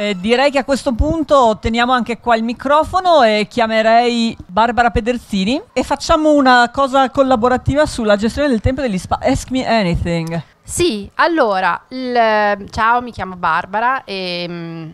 Eh, direi che a questo punto teniamo anche qua il microfono e chiamerei Barbara Pederzini e facciamo una cosa collaborativa sulla gestione del tempo degli spa. Ask me anything. Sì, allora, il... ciao, mi chiamo Barbara e mh, mm,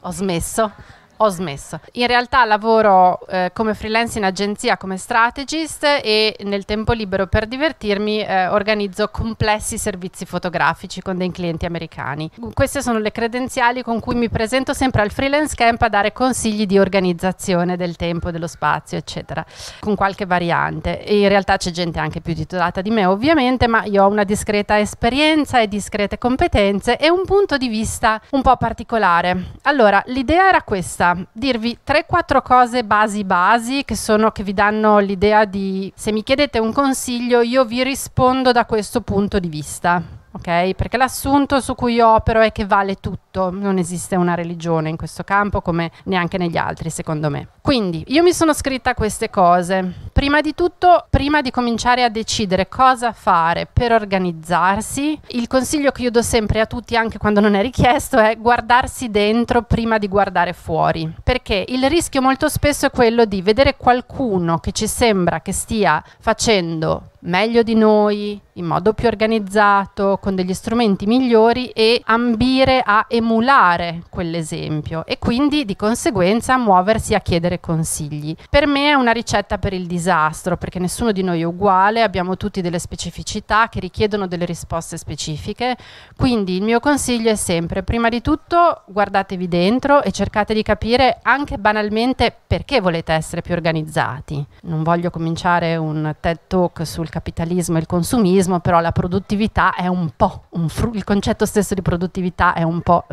ho smesso ho smesso. In realtà lavoro eh, come freelance in agenzia, come strategist e nel tempo libero per divertirmi eh, organizzo complessi servizi fotografici con dei clienti americani. Queste sono le credenziali con cui mi presento sempre al freelance camp a dare consigli di organizzazione del tempo, dello spazio, eccetera, con qualche variante. E in realtà c'è gente anche più titolata di me, ovviamente, ma io ho una discreta esperienza e discrete competenze e un punto di vista un po' particolare. Allora, l'idea era questa dirvi 3-4 cose basi basi che, sono, che vi danno l'idea di se mi chiedete un consiglio io vi rispondo da questo punto di vista ok? Perché l'assunto su cui opero è che vale tutto, non esiste una religione in questo campo come neanche negli altri, secondo me. Quindi io mi sono scritta queste cose. Prima di tutto, prima di cominciare a decidere cosa fare per organizzarsi, il consiglio che io do sempre a tutti, anche quando non è richiesto, è guardarsi dentro prima di guardare fuori. Perché il rischio molto spesso è quello di vedere qualcuno che ci sembra che stia facendo meglio di noi, in modo più organizzato, con degli strumenti migliori e ambire a emulare quell'esempio e quindi di conseguenza muoversi a chiedere consigli. Per me è una ricetta per il disastro perché nessuno di noi è uguale, abbiamo tutti delle specificità che richiedono delle risposte specifiche, quindi il mio consiglio è sempre prima di tutto guardatevi dentro e cercate di capire anche banalmente perché volete essere più organizzati. Non voglio cominciare un TED Talk sul il capitalismo e il consumismo, però la produttività è un po', un fru- il concetto stesso di produttività è un po'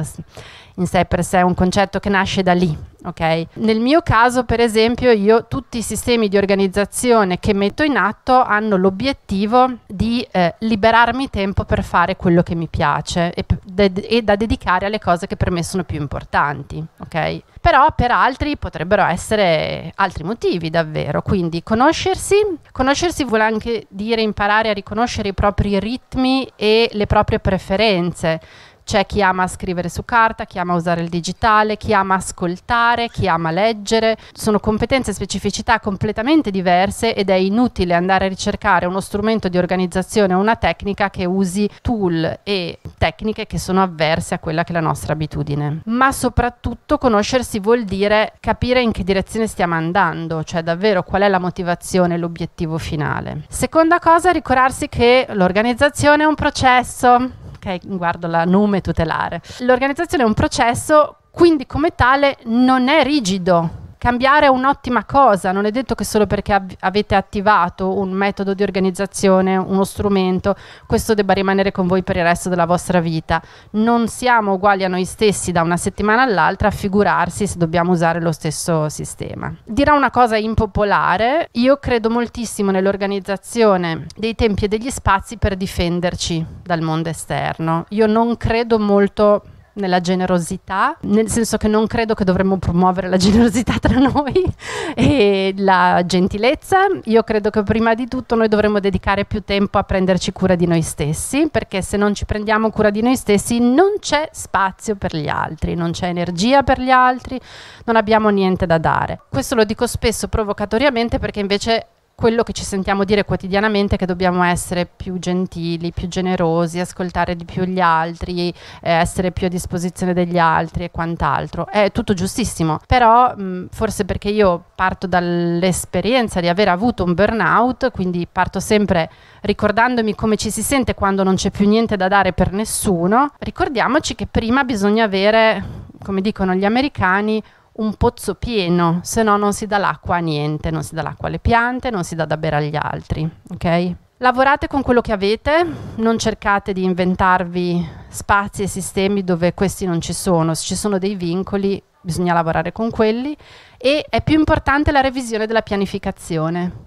in sé per sé un concetto che nasce da lì. Okay? Nel mio caso, per esempio, io tutti i sistemi di organizzazione che metto in atto hanno l'obiettivo di eh, liberarmi tempo per fare quello che mi piace e, de- e da dedicare alle cose che per me sono più importanti, ok? Però per altri potrebbero essere altri motivi davvero, quindi conoscersi, conoscersi vuol anche dire imparare a riconoscere i propri ritmi e le proprie preferenze, c'è chi ama scrivere su carta, chi ama usare il digitale, chi ama ascoltare, chi ama leggere. Sono competenze e specificità completamente diverse ed è inutile andare a ricercare uno strumento di organizzazione o una tecnica che usi tool e tecniche che sono avverse a quella che è la nostra abitudine. Ma soprattutto conoscersi vuol dire capire in che direzione stiamo andando, cioè davvero qual è la motivazione, l'obiettivo finale. Seconda cosa, ricordarsi che l'organizzazione è un processo ok, guardo la nume tutelare. L'organizzazione è un processo, quindi come tale non è rigido cambiare è un'ottima cosa, non è detto che solo perché av avete attivato un metodo di organizzazione, uno strumento, questo debba rimanere con voi per il resto della vostra vita. Non siamo uguali a noi stessi da una settimana all'altra, figurarsi se dobbiamo usare lo stesso sistema. Dirà una cosa impopolare, io credo moltissimo nell'organizzazione dei tempi e degli spazi per difenderci dal mondo esterno. Io non credo molto nella generosità, nel senso che non credo che dovremmo promuovere la generosità tra noi e la gentilezza. Io credo che prima di tutto noi dovremmo dedicare più tempo a prenderci cura di noi stessi, perché se non ci prendiamo cura di noi stessi non c'è spazio per gli altri, non c'è energia per gli altri, non abbiamo niente da dare. Questo lo dico spesso provocatoriamente perché invece quello che ci sentiamo dire quotidianamente che dobbiamo essere più gentili, più generosi, ascoltare di più gli altri, eh, essere più a disposizione degli altri e quant'altro. È tutto giustissimo, però mh, mm, forse perché io parto dall'esperienza di aver avuto un burnout, quindi parto sempre ricordandomi come ci si sente quando non c'è più niente da dare per nessuno, ricordiamoci che prima bisogna avere, come dicono gli americani, un pozzo pieno, se no non si dà l'acqua a niente, non si dà l'acqua alle piante, non si dà da bere agli altri, okay? Lavorate con quello che avete, non cercate di inventarvi spazi e sistemi dove questi non ci sono, se ci sono dei vincoli bisogna lavorare con quelli e è più importante la revisione della pianificazione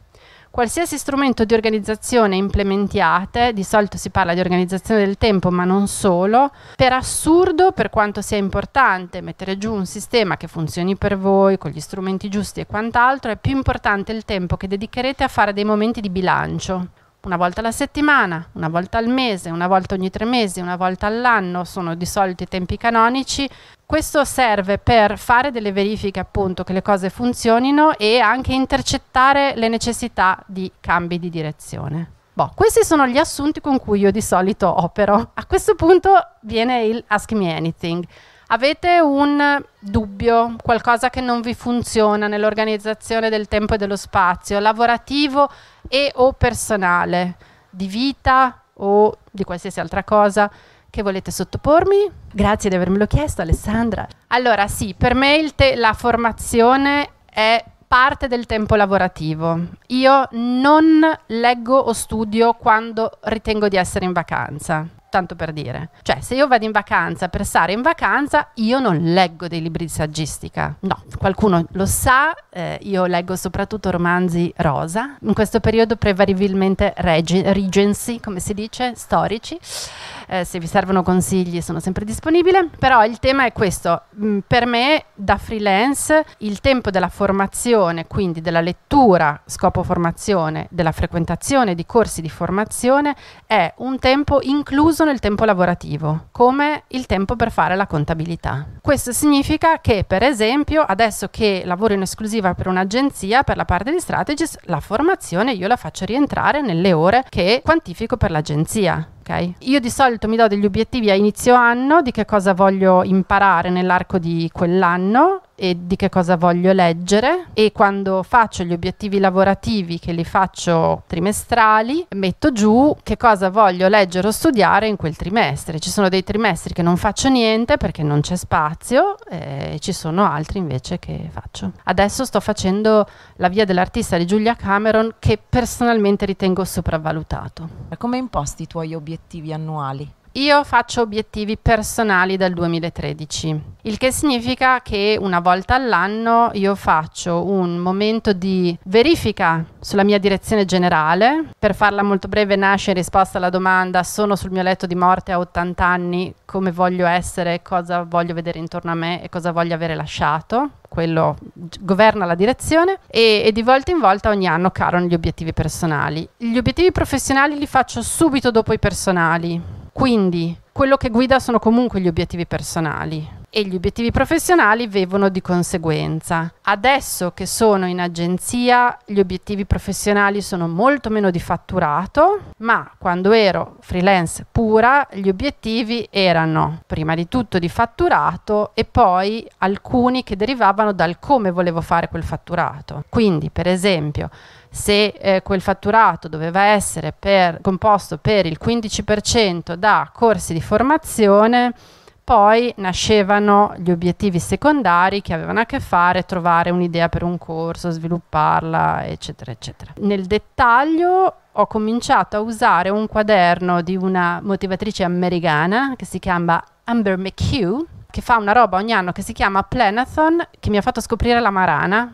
Qualsiasi strumento di organizzazione implementiate, di solito si parla di organizzazione del tempo, ma non solo, per assurdo, per quanto sia importante mettere giù un sistema che funzioni per voi, con gli strumenti giusti e quant'altro, è più importante il tempo che dedicherete a fare dei momenti di bilancio una volta alla settimana, una volta al mese, una volta ogni tre mesi, una volta all'anno, sono di solito i tempi canonici. Questo serve per fare delle verifiche appunto che le cose funzionino e anche intercettare le necessità di cambi di direzione. Boh, questi sono gli assunti con cui io di solito opero. A questo punto viene il Ask Me Anything. Avete un dubbio, qualcosa che non vi funziona nell'organizzazione del tempo e dello spazio, lavorativo, e o personale, di vita o di qualsiasi altra cosa che volete sottopormi? Grazie di avermelo chiesto Alessandra. Allora sì, per me la formazione è parte del tempo lavorativo. Io non leggo o studio quando ritengo di essere in vacanza tanto per dire. Cioè, se io vado in vacanza per stare in vacanza, io non leggo dei libri di saggistica. No, qualcuno lo sa, eh, io leggo soprattutto romanzi rosa, in questo periodo prevalibilmente reg- regency, come si dice, storici eh, se vi servono consigli sono sempre disponibile, però il tema è questo, mm, per me da freelance il tempo della formazione, quindi della lettura, scopo formazione, della frequentazione di corsi di formazione è un tempo incluso nel tempo lavorativo, come il tempo per fare la contabilità. Questo significa che per esempio adesso che lavoro in esclusiva per un'agenzia per la parte di strategist, la formazione io la faccio rientrare nelle ore che quantifico per l'agenzia ok? Io di solito mi do degli obiettivi a inizio anno di che cosa voglio imparare nell'arco di quell'anno e di che cosa voglio leggere e quando faccio gli obiettivi lavorativi che li faccio trimestrali metto giù che cosa voglio leggere o studiare in quel trimestre. Ci sono dei trimestri che non faccio niente perché non c'è spazio e ci sono altri invece che faccio. Adesso sto facendo La via dell'artista di Giulia Cameron che personalmente ritengo sopravvalutato. Come imposti i tuoi obiettivi annuali? Io faccio obiettivi personali dal 2013, il che significa che una volta all'anno io faccio un momento di verifica sulla mia direzione generale. Per farla molto breve, nasce in risposta alla domanda: sono sul mio letto di morte a 80 anni, come voglio essere, cosa voglio vedere intorno a me e cosa voglio avere lasciato? quello governa la direzione e, e, di volta in volta ogni anno caro gli obiettivi personali. Gli obiettivi professionali li faccio subito dopo i personali, quindi quello che guida sono comunque gli obiettivi personali e gli obiettivi professionali vivono di conseguenza. Adesso che sono in agenzia, gli obiettivi professionali sono molto meno di fatturato, ma quando ero freelance pura, gli obiettivi erano prima di tutto di fatturato e poi alcuni che derivavano dal come volevo fare quel fatturato. Quindi, per esempio, se eh, quel fatturato doveva essere per, composto per il 15% da corsi di formazione, poi nascevano gli obiettivi secondari che avevano a che fare trovare un'idea per un corso, svilupparla, eccetera, eccetera. Nel dettaglio ho cominciato a usare un quaderno di una motivatrice americana che si chiama Amber McHugh, che fa una roba ogni anno che si chiama Planathon, che mi ha fatto scoprire la marana,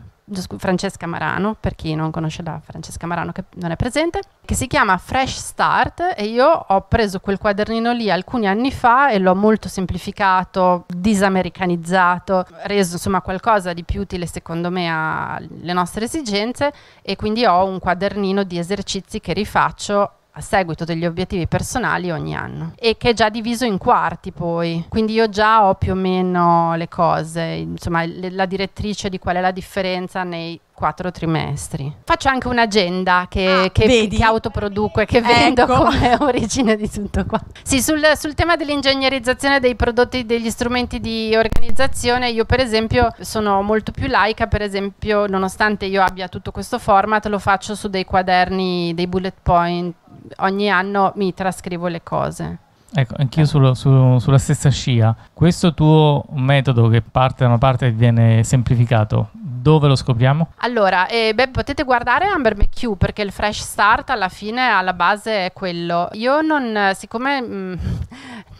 Francesca Marano, per chi non conosce la Francesca Marano che non è presente, che si chiama Fresh Start e io ho preso quel quadernino lì alcuni anni fa e l'ho molto semplificato, disamericanizzato, reso insomma qualcosa di più utile secondo me alle nostre esigenze e quindi ho un quadernino di esercizi che rifaccio a seguito degli obiettivi personali ogni anno e che è già diviso in quarti poi, quindi io già ho più o meno le cose, insomma le, la direttrice di qual è la differenza nei quattro trimestri. Faccio anche un'agenda che, ah, che, che autoproduco e che vendo ecco. come origine di tutto qua. Sì, sul, sul, tema dell'ingegnerizzazione dei prodotti, degli strumenti di organizzazione, io per esempio sono molto più laica, per esempio nonostante io abbia tutto questo format, lo faccio su dei quaderni, dei bullet point, ogni anno mi trascrivo le cose. Ecco, anch'io eh. sullo, su, sulla stessa scia. Questo tuo metodo che parte da una parte viene semplificato, dove lo scopriamo? Allora, eh, beh, potete guardare Amber McHugh perché il fresh start alla fine, alla base è quello. Io non, siccome mh,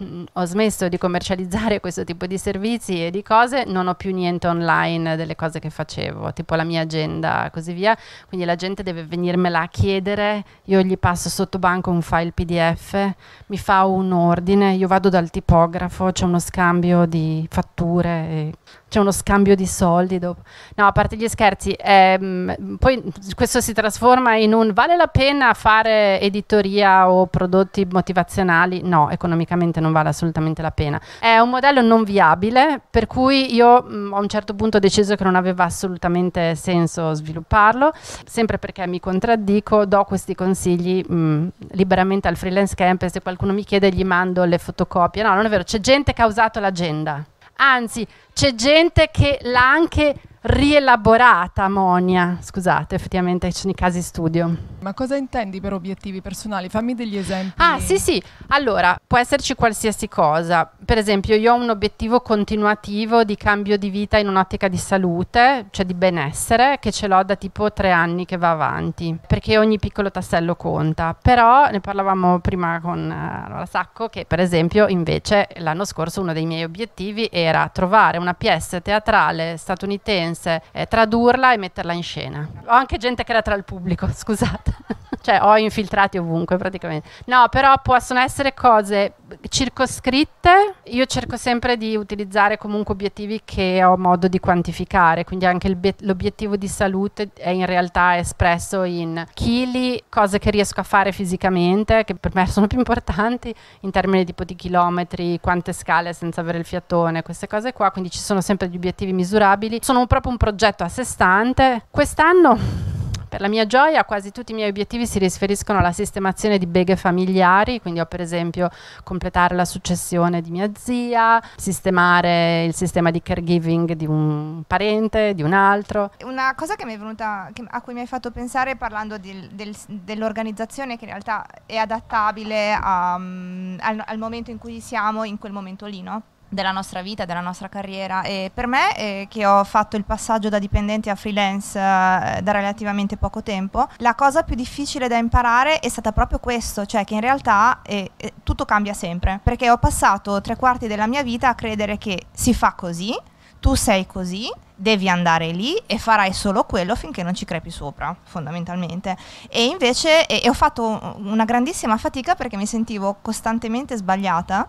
mm, ho smesso di commercializzare questo tipo di servizi e di cose, non ho più niente online delle cose che facevo, tipo la mia agenda e così via. Quindi la gente deve venirmela a chiedere, io gli passo sotto banco un file PDF, mi fa un ordine, io vado dal tipografo, c'è uno scambio di fatture. E c'è uno scambio di soldi dopo. No, a parte gli scherzi, ehm, poi questo si trasforma in un vale la pena fare editoria o prodotti motivazionali? No, economicamente non vale assolutamente la pena. È un modello non viabile, per cui io mh, mm, a un certo punto ho deciso che non aveva assolutamente senso svilupparlo, sempre perché mi contraddico, do questi consigli mh, mm, liberamente al freelance camp e se qualcuno mi chiede gli mando le fotocopie. No, non è vero, c'è gente che ha usato l'agenda. Anzi, c'è gente che l'ha anche rielaborata Monia. Scusate, effettivamente ci sono i casi studio. Ma cosa intendi per obiettivi personali? Fammi degli esempi. Ah, sì, sì. Allora, può esserci qualsiasi cosa. Per esempio, io ho un obiettivo continuativo di cambio di vita in un'ottica di salute, cioè di benessere, che ce l'ho da tipo tre anni che va avanti, perché ogni piccolo tassello conta. Però ne parlavamo prima con eh, Sacco che, per esempio, invece l'anno scorso uno dei miei obiettivi era trovare un una pièce teatrale statunitense, eh, tradurla e metterla in scena. Ho anche gente che era tra il pubblico, scusate. cioè ho infiltrati ovunque praticamente. No, però possono essere cose circoscritte, io cerco sempre di utilizzare comunque obiettivi che ho modo di quantificare, quindi anche l'obiettivo di salute è in realtà espresso in chili, cose che riesco a fare fisicamente, che per me sono più importanti in termini tipo di chilometri, quante scale senza avere il fiatone, queste cose qua, quindi ci sono sempre gli obiettivi misurabili. Sono proprio un progetto a sé stante. Quest'anno per la mia gioia quasi tutti i miei obiettivi si riferiscono alla sistemazione di beghe familiari, quindi ho per esempio completare la successione di mia zia, sistemare il sistema di caregiving di un parente, di un altro. Una cosa venuta, a cui mi hai fatto pensare parlando del, del, dell'organizzazione che in realtà è adattabile a, mm, al, al momento in cui siamo, in quel momento lì, no? della nostra vita, della nostra carriera e per me eh, che ho fatto il passaggio da dipendente a freelance eh, da relativamente poco tempo, la cosa più difficile da imparare è stata proprio questo, cioè che in realtà eh, eh, tutto cambia sempre, perché ho passato tre quarti della mia vita a credere che si fa così, tu sei così, devi andare lì e farai solo quello finché non ci crepi sopra, fondamentalmente. E invece e, e ho fatto una grandissima fatica perché mi sentivo costantemente sbagliata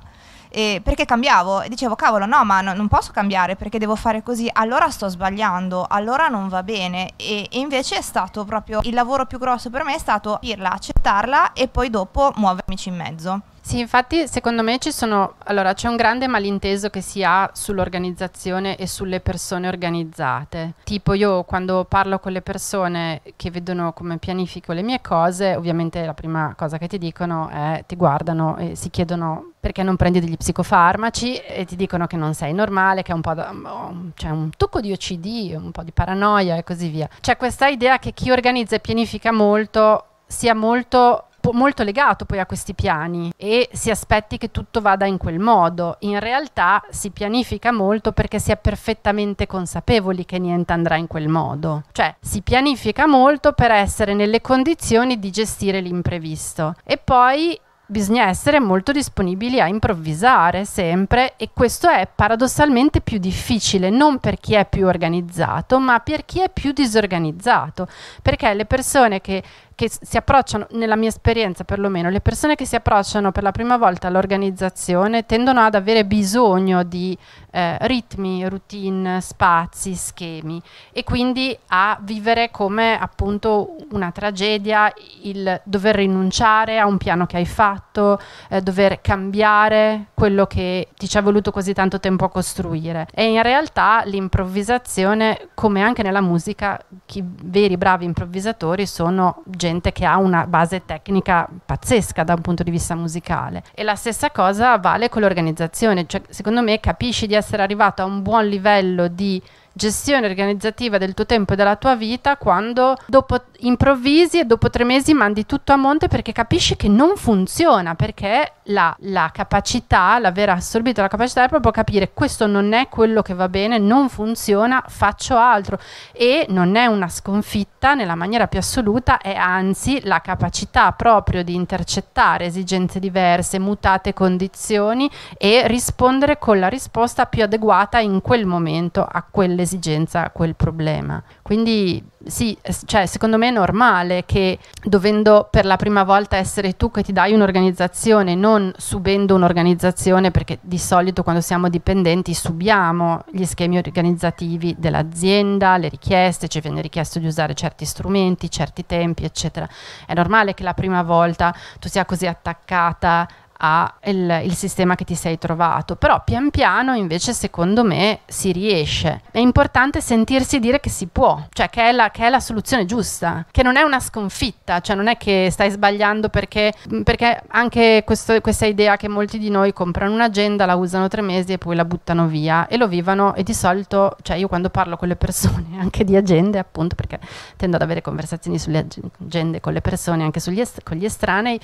eh, perché cambiavo e dicevo cavolo no ma no, non posso cambiare perché devo fare così, allora sto sbagliando, allora non va bene e, e invece è stato proprio il lavoro più grosso per me è stato dirla, accettarla e poi dopo muovermici in mezzo. Sì, infatti secondo me ci sono, allora c'è un grande malinteso che si ha sull'organizzazione e sulle persone organizzate. Tipo io quando parlo con le persone che vedono come pianifico le mie cose, ovviamente la prima cosa che ti dicono è ti guardano e si chiedono perché non prendi degli psicofarmaci e ti dicono che non sei normale, che è un po' da, oh, c'è cioè, un tocco di OCD, un po' di paranoia e così via. C'è questa idea che chi organizza e pianifica molto sia molto molto legato poi a questi piani e si aspetti che tutto vada in quel modo. In realtà si pianifica molto perché si è perfettamente consapevoli che niente andrà in quel modo. Cioè si pianifica molto per essere nelle condizioni di gestire l'imprevisto e poi bisogna essere molto disponibili a improvvisare sempre e questo è paradossalmente più difficile non per chi è più organizzato ma per chi è più disorganizzato perché le persone che che si approcciano, nella mia esperienza perlomeno, le persone che si approcciano per la prima volta all'organizzazione tendono ad avere bisogno di eh, ritmi, routine, spazi, schemi e quindi a vivere come appunto una tragedia il dover rinunciare a un piano che hai fatto, eh, dover cambiare quello che ti ci è voluto così tanto tempo a costruire. E in realtà l'improvvisazione, come anche nella musica, i veri bravi improvvisatori sono generali gente che ha una base tecnica pazzesca da un punto di vista musicale. E la stessa cosa vale con l'organizzazione, cioè secondo me capisci di essere arrivato a un buon livello di gestione organizzativa del tuo tempo e della tua vita quando dopo improvvisi e dopo tre mesi mandi tutto a monte perché capisci che non funziona, perché la, la, capacità, l'aver assorbito la capacità è proprio capire questo non è quello che va bene, non funziona, faccio altro e non è una sconfitta nella maniera più assoluta, è anzi la capacità proprio di intercettare esigenze diverse, mutate condizioni e rispondere con la risposta più adeguata in quel momento a quell'esigenza, a quel problema. Quindi sì, cioè, secondo me è normale che dovendo per la prima volta essere tu che ti dai un'organizzazione, non subendo un'organizzazione, perché di solito quando siamo dipendenti subiamo gli schemi organizzativi dell'azienda, le richieste, ci viene richiesto di usare certi strumenti, certi tempi, eccetera. È normale che la prima volta tu sia così attaccata al sistema che ti sei trovato, però pian piano invece secondo me si riesce. È importante sentirsi dire che si può, cioè che è, la, che è la, soluzione giusta, che non è una sconfitta, cioè non è che stai sbagliando perché, perché anche questo, questa idea che molti di noi comprano un'agenda, la usano tre mesi e poi la buttano via e lo vivano e di solito, cioè io quando parlo con le persone anche di agende appunto perché tendo ad avere conversazioni sulle agende con le persone anche est- con gli estranei,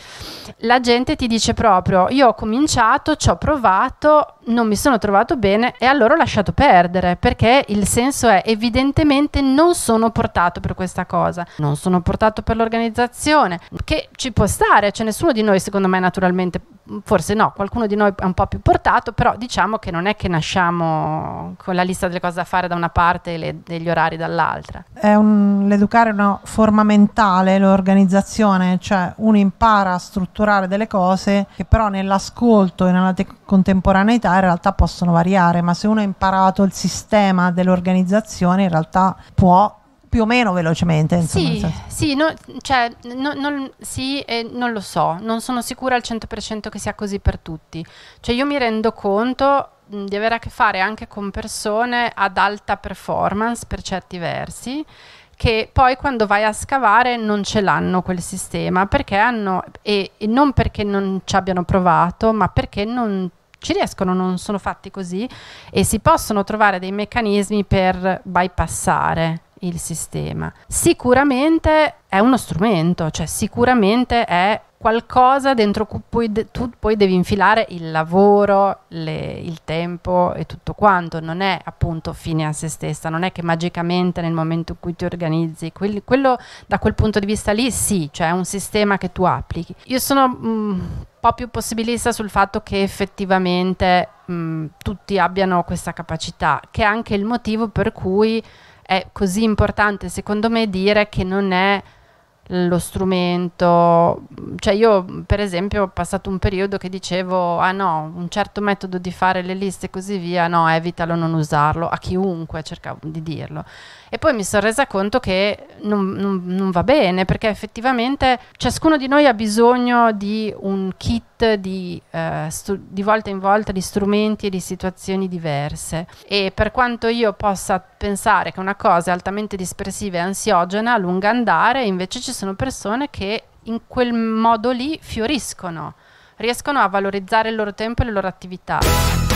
la gente ti dice proprio proprio. Io ho cominciato, ci ho provato, non mi sono trovato bene e allora ho lasciato perdere perché il senso è evidentemente non sono portato per questa cosa, non sono portato per l'organizzazione, che ci può stare, c'è cioè, nessuno di noi secondo me naturalmente, forse no, qualcuno di noi è un po' più portato, però diciamo che non è che nasciamo con la lista delle cose da fare da una parte e le, degli orari dall'altra. È un, l'educare è una forma mentale, l'organizzazione, cioè uno impara a strutturare delle cose che però nell'ascolto e nella te- contemporaneità in realtà possono variare, ma se uno ha imparato il sistema dell'organizzazione in realtà può più o meno velocemente. Insomma, sì, sì, no, cioè, no, non, sì eh, non, lo so, non sono sicura al 100% che sia così per tutti. Cioè io mi rendo conto di avere a che fare anche con persone ad alta performance per certi versi che poi quando vai a scavare non ce l'hanno quel sistema, perché hanno, e, e non perché non ci abbiano provato, ma perché non ci riescono, non sono fatti così e si possono trovare dei meccanismi per bypassare il sistema. Sicuramente è uno strumento, cioè sicuramente è qualcosa dentro cui poi tu poi devi infilare il lavoro, le, il tempo e tutto quanto, non è appunto fine a se stessa, non è che magicamente nel momento in cui ti organizzi, quel, quello da quel punto di vista lì sì, cioè è un sistema che tu applichi. Io sono mm, un po' più possibilista sul fatto che effettivamente mh, mm, tutti abbiano questa capacità, che è anche il motivo per cui è così importante secondo me dire che non è lo strumento. Cioè io per esempio ho passato un periodo che dicevo ah no, un certo metodo di fare le liste e così via, no, evitalo, non usarlo, a chiunque cercavo di dirlo. E poi mi sono resa conto che non, non, non va bene perché effettivamente ciascuno di noi ha bisogno di un kit di, eh, di, volta in volta di strumenti e di situazioni diverse e per quanto io possa pensare che una cosa è altamente dispersiva e ansiogena a lungo andare invece ci sono persone che in quel modo lì fioriscono riescono a valorizzare il loro tempo e le loro attività.